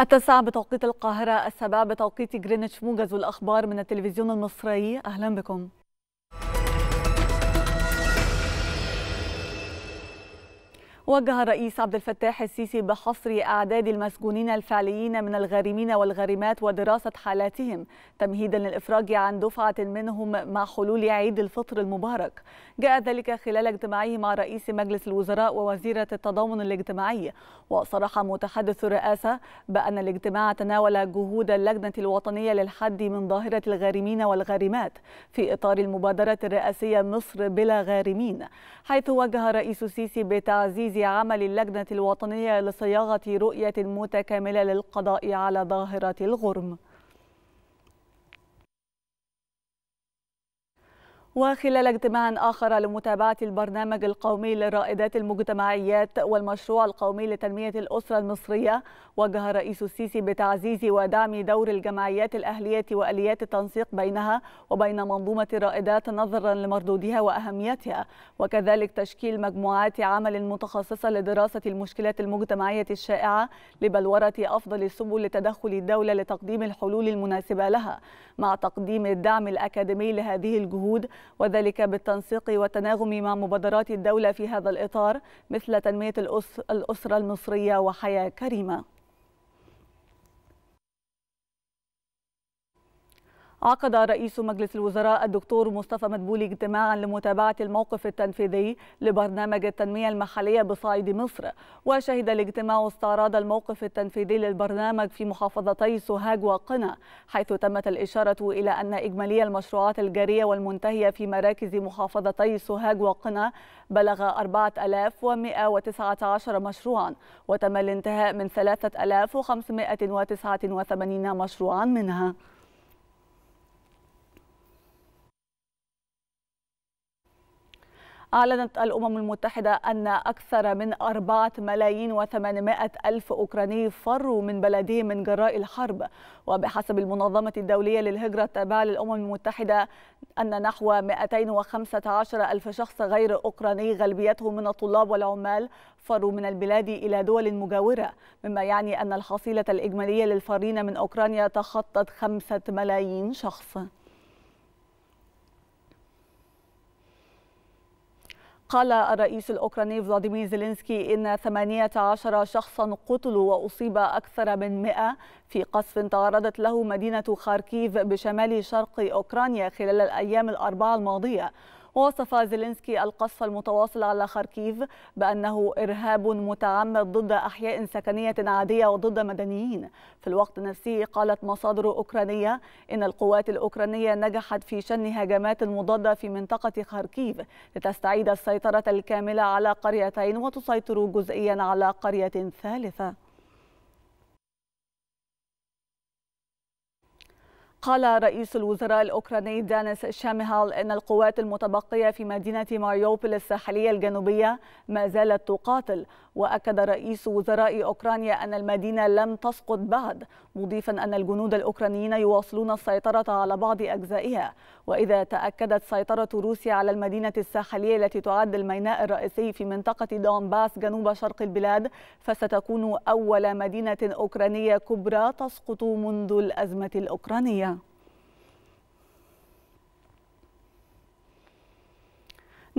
التسعة بتوقيت القاهرة السبعة بتوقيت جرينتش موجز والأخبار من التلفزيون المصري أهلا بكم وجه الرئيس عبد الفتاح السيسي بحصر أعداد المسجونين الفعليين من الغارمين والغارمات ودراسة حالاتهم تمهيدا للإفراج عن دفعة منهم مع حلول عيد الفطر المبارك جاء ذلك خلال اجتماعه مع رئيس مجلس الوزراء ووزيرة التضامن الاجتماعي وصرح متحدث الرئاسة بأن الاجتماع تناول جهود اللجنة الوطنية للحد من ظاهرة الغارمين والغارمات في إطار المبادرة الرئاسية مصر بلا غارمين حيث وجه الرئيس السيسي بتعزيز عمل اللجنة الوطنية لصياغة رؤية متكاملة للقضاء على ظاهرة الغرم وخلال اجتماع آخر لمتابعة البرنامج القومي للرائدات المجتمعيات والمشروع القومي لتنمية الأسرة المصرية وجه الرئيس السيسي بتعزيز ودعم دور الجمعيات الأهلية وآليات التنسيق بينها وبين منظومة الرائدات نظرا لمردودها وأهميتها وكذلك تشكيل مجموعات عمل متخصصة لدراسة المشكلات المجتمعية الشائعة لبلورة أفضل سبل لتدخل الدولة لتقديم الحلول المناسبة لها مع تقديم الدعم الأكاديمي لهذه الجهود وذلك بالتنسيق والتناغم مع مبادرات الدولة في هذا الإطار مثل تنمية الأسرة المصرية وحياة كريمة عقد رئيس مجلس الوزراء الدكتور مصطفى مدبولي اجتماعا لمتابعة الموقف التنفيذي لبرنامج التنمية المحلية بصعيد مصر وشهد الاجتماع استعراض الموقف التنفيذي للبرنامج في محافظتي سوهاج وقنا حيث تمت الإشارة إلى أن إجمالي المشروعات الجارية والمنتهية في مراكز محافظتي سوهاج وقنا بلغ 4119 مشروعا وتم الانتهاء من 3589 مشروعا منها أعلنت الأمم المتحدة أن أكثر من 4 ملايين وثمانمائة ألف أوكراني فروا من بلدهم من جراء الحرب وبحسب المنظمة الدولية للهجرة التابعة للأمم المتحدة أن نحو 215 ألف شخص غير أوكراني غالبيتهم من الطلاب والعمال فروا من البلاد إلى دول مجاورة مما يعني أن الحصيلة الإجمالية للفارين من أوكرانيا تخطت 5 ملايين شخص قال الرئيس الأوكراني فلاديمير زيلينسكي إن 18 شخصا قتلوا وأصيب أكثر من 100 في قصف تعرضت له مدينة خاركيف بشمال شرق أوكرانيا خلال الأيام الأربعة الماضية ووصف زيلينسكي القصف المتواصل على خاركيف بأنه إرهاب متعمد ضد أحياء سكنية عادية وضد مدنيين في الوقت نفسه قالت مصادر أوكرانية إن القوات الأوكرانية نجحت في شن هجمات مضادة في منطقة خاركيف لتستعيد السيطرة الكاملة على قريتين وتسيطر جزئيا على قرية ثالثة قال رئيس الوزراء الأوكراني دانيس شاميهال أن القوات المتبقية في مدينة ماريوبل الساحلية الجنوبية ما زالت تقاتل وأكد رئيس وزراء أوكرانيا أن المدينة لم تسقط بعد مضيفا أن الجنود الأوكرانيين يواصلون السيطرة على بعض أجزائها وإذا تأكدت سيطرة روسيا على المدينة الساحلية التي تعد الميناء الرئيسي في منطقة دونباس جنوب شرق البلاد فستكون أول مدينة أوكرانية كبرى تسقط منذ الأزمة الأوكرانية